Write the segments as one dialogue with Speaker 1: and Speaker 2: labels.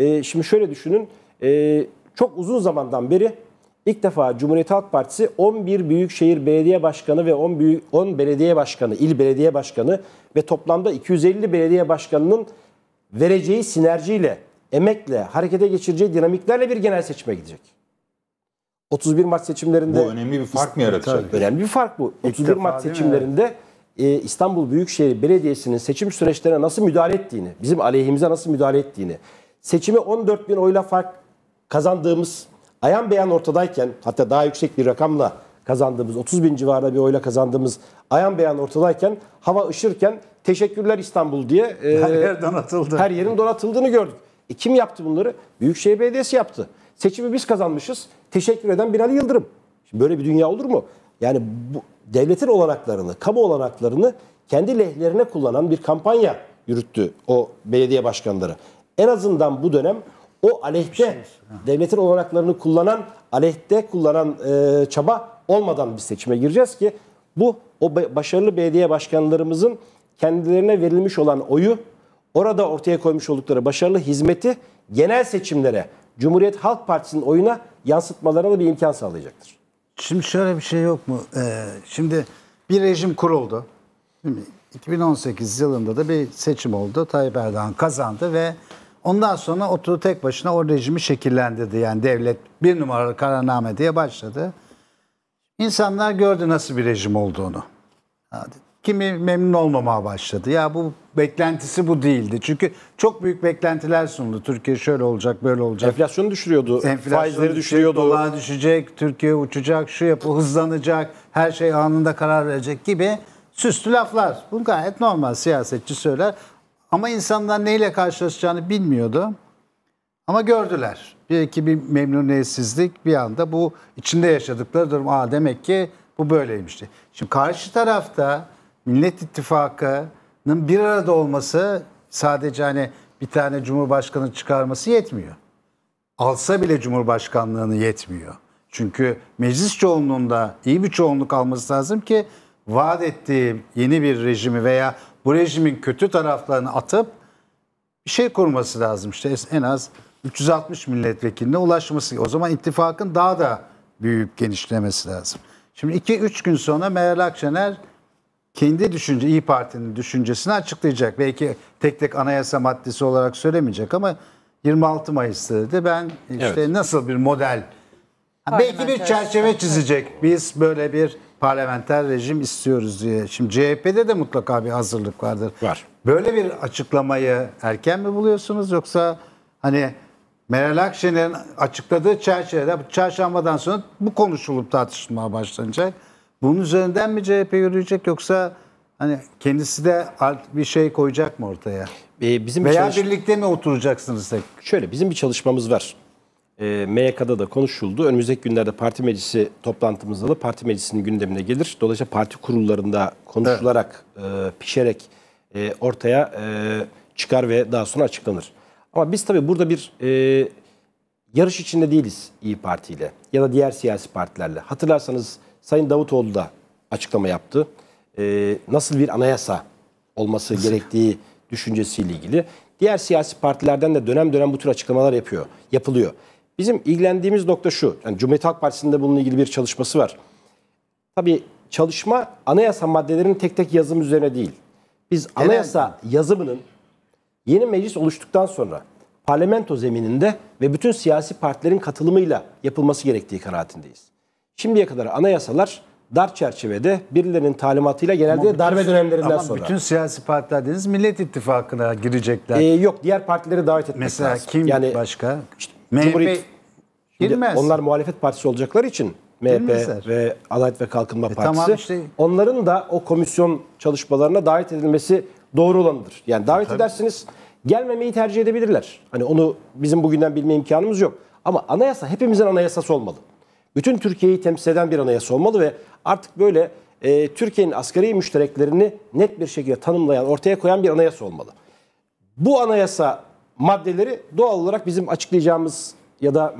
Speaker 1: e, şimdi şöyle düşünün. E, çok uzun zamandan beri ilk defa Cumhuriyet Halk Partisi 11 büyükşehir belediye başkanı ve 10 büyük 10 belediye başkanı, il belediye başkanı ve toplamda 250 belediye başkanının vereceği sinerjiyle, emekle, harekete geçireceği dinamiklerle bir genel seçime gidecek. 31 Mart seçimlerinde... Bu önemli bir fark mı yaratacak? Tabii. Önemli bir fark bu. İlk 31 Mart seçimlerinde e, İstanbul Büyükşehir Belediyesi'nin seçim süreçlerine nasıl müdahale ettiğini, bizim aleyhimize nasıl müdahale ettiğini, seçimi 14 bin oyla fark kazandığımız ayan beyan ortadayken hatta daha yüksek bir rakamla kazandığımız 30 bin civarında bir oyla kazandığımız ayan beyan ortadayken hava ışırken teşekkürler İstanbul diye e, her donatıldı. Her yerin donatıldığını gördük. E kim yaptı bunları? Büyükşehir Belediyesi yaptı. Seçimi biz kazanmışız. Teşekkür eden Binali Yıldırım. Şimdi böyle bir dünya olur mu? Yani bu devletin olanaklarını, kamu olanaklarını kendi lehlerine kullanan bir kampanya yürüttü o belediye başkanları en azından bu dönem o aleyhte şey devletin olanaklarını kullanan aleyhte kullanan e, çaba olmadan bir seçime gireceğiz ki bu o başarılı belediye başkanlarımızın kendilerine verilmiş olan oyu orada ortaya koymuş oldukları başarılı hizmeti genel seçimlere Cumhuriyet Halk Partisi'nin oyuna yansıtmalarına da bir imkan sağlayacaktır.
Speaker 2: Şimdi şöyle bir şey yok mu? Ee, şimdi bir rejim kuruldu. 2018 yılında da bir seçim oldu. Tayyip Erdoğan kazandı ve Ondan sonra oturdu tek başına o rejimi şekillendirdi. Yani devlet bir numaralı kararname diye başladı. İnsanlar gördü nasıl bir rejim olduğunu. Kimi memnun olmamaya başladı. Ya bu beklentisi bu değildi. Çünkü çok büyük beklentiler sundu. Türkiye şöyle olacak, böyle olacak.
Speaker 1: Enflasyonu düşürüyordu. Enflasyonu faizleri düşürüyordu. Dolar düşecek,
Speaker 2: Türkiye uçacak, şu yapı hızlanacak, her şey anında karar verecek gibi süslü laflar. Bu gayet normal siyasetçi söyler. Ama insanlar neyle karşılaşacağını bilmiyordu. Ama gördüler. Bir iki bir memnuniyetsizlik bir anda bu içinde yaşadıkları durum. Aa demek ki bu böyleymişti. Şimdi karşı tarafta Millet İttifakı'nın bir arada olması sadece hani bir tane cumhurbaşkanı çıkarması yetmiyor. Alsa bile cumhurbaşkanlığını yetmiyor. Çünkü meclis çoğunluğunda iyi bir çoğunluk alması lazım ki vaat ettiği yeni bir rejimi veya bu rejimin kötü taraflarını atıp bir şey kurması lazım. İşte en az 360 milletvekiline ulaşması. O zaman ittifakın daha da büyüyüp genişlemesi lazım. Şimdi 2-3 gün sonra Meral Akşener kendi düşünce İyi Parti'nin düşüncesini açıklayacak. Belki tek tek anayasa maddesi olarak söylemeyecek ama 26 Mayıs'ta dedi. Ben işte evet. nasıl bir model Aynen. belki bir çerçeve çizecek. Biz böyle bir parlamenter rejim istiyoruz diye. Şimdi CHP'de de mutlaka bir hazırlık vardır. Var. Böyle bir açıklamayı erken mi buluyorsunuz yoksa hani Meral Akşener'in açıkladığı çerçevede çarşambadan sonra bu konuşulup tartışılmaya başlanacak. Bunun üzerinden mi CHP yürüyecek yoksa hani kendisi de bir şey koyacak mı ortaya?
Speaker 1: Ee, bizim Veya çalış... birlikte mi oturacaksınız tek? Şöyle bizim bir çalışmamız var e, ee, MYK'da da konuşuldu. Önümüzdeki günlerde parti meclisi toplantımız alıp parti meclisinin gündemine gelir. Dolayısıyla parti kurullarında konuşularak, evet. e, pişerek e, ortaya e, çıkar ve daha sonra açıklanır. Ama biz tabii burada bir e, yarış içinde değiliz İyi Parti ile ya da diğer siyasi partilerle. Hatırlarsanız Sayın Davutoğlu da açıklama yaptı. E, nasıl bir anayasa olması gerektiği düşüncesiyle ilgili. Diğer siyasi partilerden de dönem dönem bu tür açıklamalar yapıyor, yapılıyor. Bizim ilgilendiğimiz nokta şu. Yani Cumhuriyet Halk Partisi'nde bununla ilgili bir çalışması var. Tabii çalışma anayasa maddelerinin tek tek yazım üzerine değil. Biz anayasa Genel. yazımının yeni meclis oluştuktan sonra parlamento zemininde ve bütün siyasi partilerin katılımıyla yapılması gerektiği kanaatindeyiz. Şimdiye kadar anayasalar dar çerçevede birilerinin talimatıyla genelde bütün, darbe dönemlerinden ama sonra. bütün siyasi partiler dediniz Millet İttifakı'na girecekler. Ee, yok diğer partileri davet etmek Mesela lazım. kim yani, başka? İşte MHP girmez. Onlar muhalefet partisi olacakları için MHP Girmezler. ve Adalet ve Kalkınma e, Partisi tamam işte. onların da o komisyon çalışmalarına davet edilmesi doğru olanıdır. Yani davet Tabii. edersiniz gelmemeyi tercih edebilirler. Hani onu bizim bugünden bilme imkanımız yok. Ama anayasa hepimizin anayasası olmalı. Bütün Türkiye'yi temsil eden bir anayasa olmalı ve artık böyle e, Türkiye'nin asgari müştereklerini net bir şekilde tanımlayan, ortaya koyan bir anayasa olmalı. Bu anayasa maddeleri doğal olarak bizim açıklayacağımız ya da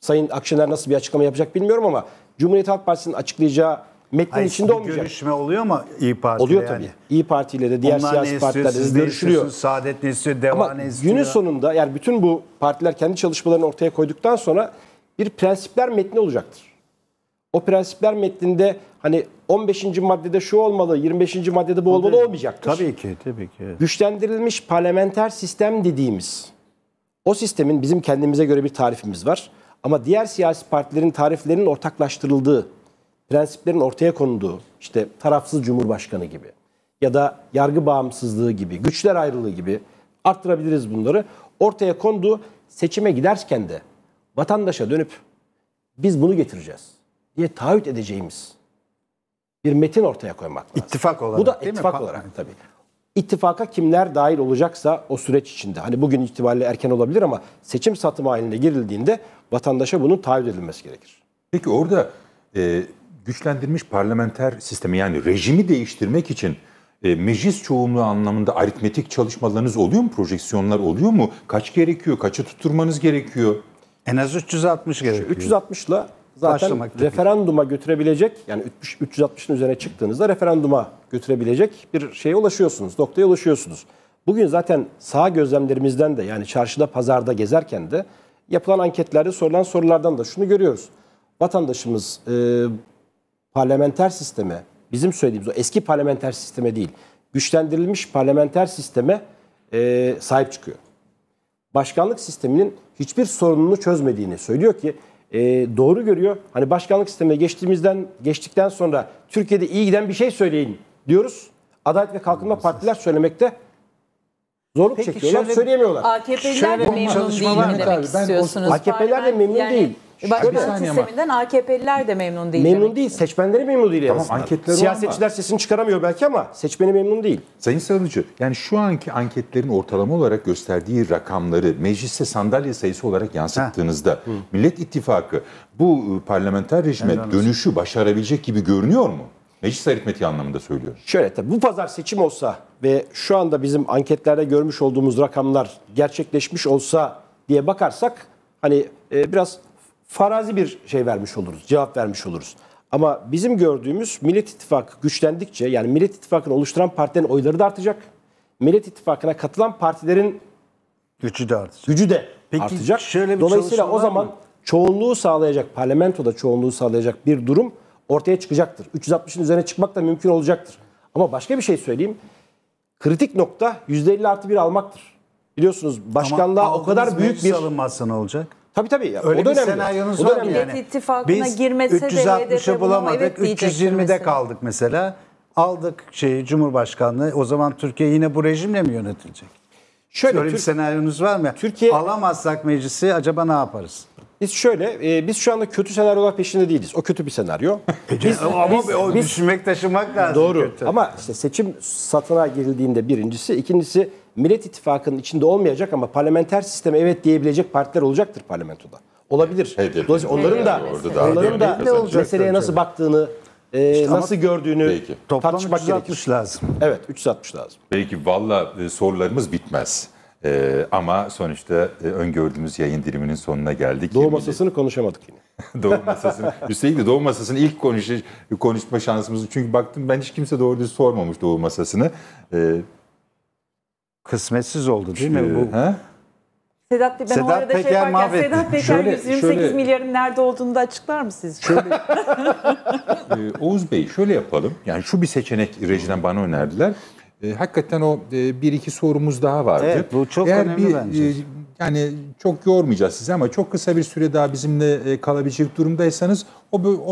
Speaker 1: Sayın Akşener nasıl bir açıklama yapacak bilmiyorum ama Cumhuriyet Halk Partisi'nin açıklayacağı metnin Hayır, içinde olmayacak. Görüşme oluyor mu İyi Parti Oluyor yani. tabii. İyi partiyle de diğer Onlar siyasi istiyor, partilerle görüşülüyor. Saadet ne istiyor, Deva Ama ne istiyor? günün sonunda yani bütün bu partiler kendi çalışmalarını ortaya koyduktan sonra bir prensipler metni olacaktır o prensipler metninde hani 15. maddede şu olmalı, 25. maddede bu olmalı olmayacaktır. Tabii ki, tabii ki. Evet. Güçlendirilmiş parlamenter sistem dediğimiz o sistemin bizim kendimize göre bir tarifimiz var. Ama diğer siyasi partilerin tariflerinin ortaklaştırıldığı, prensiplerin ortaya konulduğu, işte tarafsız cumhurbaşkanı gibi ya da yargı bağımsızlığı gibi, güçler ayrılığı gibi arttırabiliriz bunları. Ortaya konduğu seçime giderken de vatandaşa dönüp biz bunu getireceğiz diye taahhüt edeceğimiz bir metin ortaya koymak lazım. İttifak olarak. Bu da ittifak mi? olarak tabii. İttifaka kimler dahil olacaksa o süreç içinde. Hani bugün itibariyle erken olabilir ama seçim satım haline girildiğinde vatandaşa bunun taahhüt edilmesi gerekir.
Speaker 3: Peki orada e, güçlendirilmiş parlamenter sistemi yani rejimi değiştirmek için e, meclis çoğunluğu anlamında aritmetik çalışmalarınız oluyor mu? Projeksiyonlar oluyor mu? Kaç gerekiyor? Kaçı tutturmanız gerekiyor? En az 360 gerekiyor. 360 ile zaten
Speaker 1: referanduma götürebilecek yani 360'ın üzerine çıktığınızda referanduma götürebilecek bir şeye ulaşıyorsunuz, noktaya ulaşıyorsunuz. Bugün zaten sağ gözlemlerimizden de yani çarşıda, pazarda gezerken de yapılan anketlerde sorulan sorulardan da şunu görüyoruz. Vatandaşımız e, parlamenter sisteme, bizim söylediğimiz o eski parlamenter sisteme değil, güçlendirilmiş parlamenter sisteme e, sahip çıkıyor. Başkanlık sisteminin hiçbir sorununu çözmediğini söylüyor ki e, doğru görüyor. Hani başkanlık sistemine geçtiğimizden geçtikten sonra Türkiye'de iyi giden bir şey söyleyin diyoruz. Adalet ve Kalkınma Nasıl? Partiler söylemekte zorluk Peki çekiyorlar, şöyle, söyleyemiyorlar. AKP'liler de memnun değil mi demek istiyorsunuz? AKP'ler de memnun yani, değil. E bak Şöyle, sisteminden
Speaker 2: AKP'liler de
Speaker 1: memnun değil. Memnun değil. Seçmenleri memnun değil tamam, aslında. Anketler Siyasetçiler
Speaker 3: var. sesini çıkaramıyor belki ama seçmeni memnun değil. Sayın Sarıcı yani şu anki anketlerin ortalama olarak gösterdiği rakamları mecliste sandalye sayısı olarak yansıttığınızda Millet İttifakı bu ıı, parlamenter rejime Enlanız. dönüşü başarabilecek gibi görünüyor mu? Meclis aritmetiği anlamında söylüyorum. Şöyle tabii bu pazar seçim
Speaker 1: olsa ve şu anda bizim anketlerde görmüş olduğumuz rakamlar gerçekleşmiş olsa diye bakarsak hani e, biraz farazi bir şey vermiş oluruz, cevap vermiş oluruz. Ama bizim gördüğümüz Millet İttifakı güçlendikçe yani Millet İttifakı'nı oluşturan partilerin oyları da artacak. Millet İttifakı'na katılan partilerin gücü de artacak. Gücü de Peki, artacak. Şöyle bir Dolayısıyla o zaman mı? çoğunluğu sağlayacak, parlamentoda çoğunluğu sağlayacak bir durum ortaya çıkacaktır. 360'ın üzerine çıkmak da mümkün olacaktır. Ama başka bir şey söyleyeyim. Kritik nokta %50 artı 1 almaktır. Biliyorsunuz başkanlığa Ama o kadar büyük bir...
Speaker 2: alınmazsa ne olacak? Tabii tabii. Ya. Öyle o bir önemli. senaryonuz var önemli. yani. İttifakına Biz girmese 360'ı bulamadık. Evet 320'de mesela. kaldık mesela. Aldık şeyi Cumhurbaşkanlığı. O zaman Türkiye yine bu rejimle mi yönetilecek? Şöyle Öyle Türk, bir senaryonuz var mı? Türkiye alamazsak meclisi acaba ne yaparız? Biz şöyle, e, biz şu anda kötü senaryolar peşinde değiliz. O
Speaker 1: kötü bir senaryo. biz, ama biz, o
Speaker 2: düşünmek taşımak lazım. Doğru. Kötü.
Speaker 1: Ama işte seçim satına girildiğinde birincisi, ikincisi Millet İttifakı'nın içinde olmayacak ama parlamenter sisteme evet diyebilecek partiler olacaktır parlamentoda.
Speaker 3: Olabilir. HDP. Dolayısıyla onların da, yani onların da
Speaker 1: meseleye nasıl baktığını e, işte nasıl gördüğünü belki. tartışmak gerekir. lazım. Evet
Speaker 3: 360 lazım. Belki valla e, sorularımız bitmez. E, ama sonuçta e, öngördüğümüz yayın diliminin sonuna geldik. Doğu masasını konuşamadık yine. doğu masasını. Üstelik de doğu masasını ilk konuş, konuşma şansımız. Çünkü baktım ben hiç kimse doğru düz sormamış doğu masasını. E, kısmetsiz oldu değil mi bu? He?
Speaker 2: Sedat ben Sedat o arada şey Peker şey yaparken Sedat Peker şöyle, 128 şöyle, milyarın nerede olduğunu da açıklar mı siz? Şöyle,
Speaker 3: e, Oğuz Bey şöyle yapalım. Yani şu bir seçenek rejiden bana önerdiler. E, hakikaten o e, bir iki sorumuz daha vardı. Evet bu çok Eğer önemli bir, bence. E, yani çok yormayacağız sizi ama çok kısa bir süre daha bizimle e, kalabilecek durumdaysanız o, o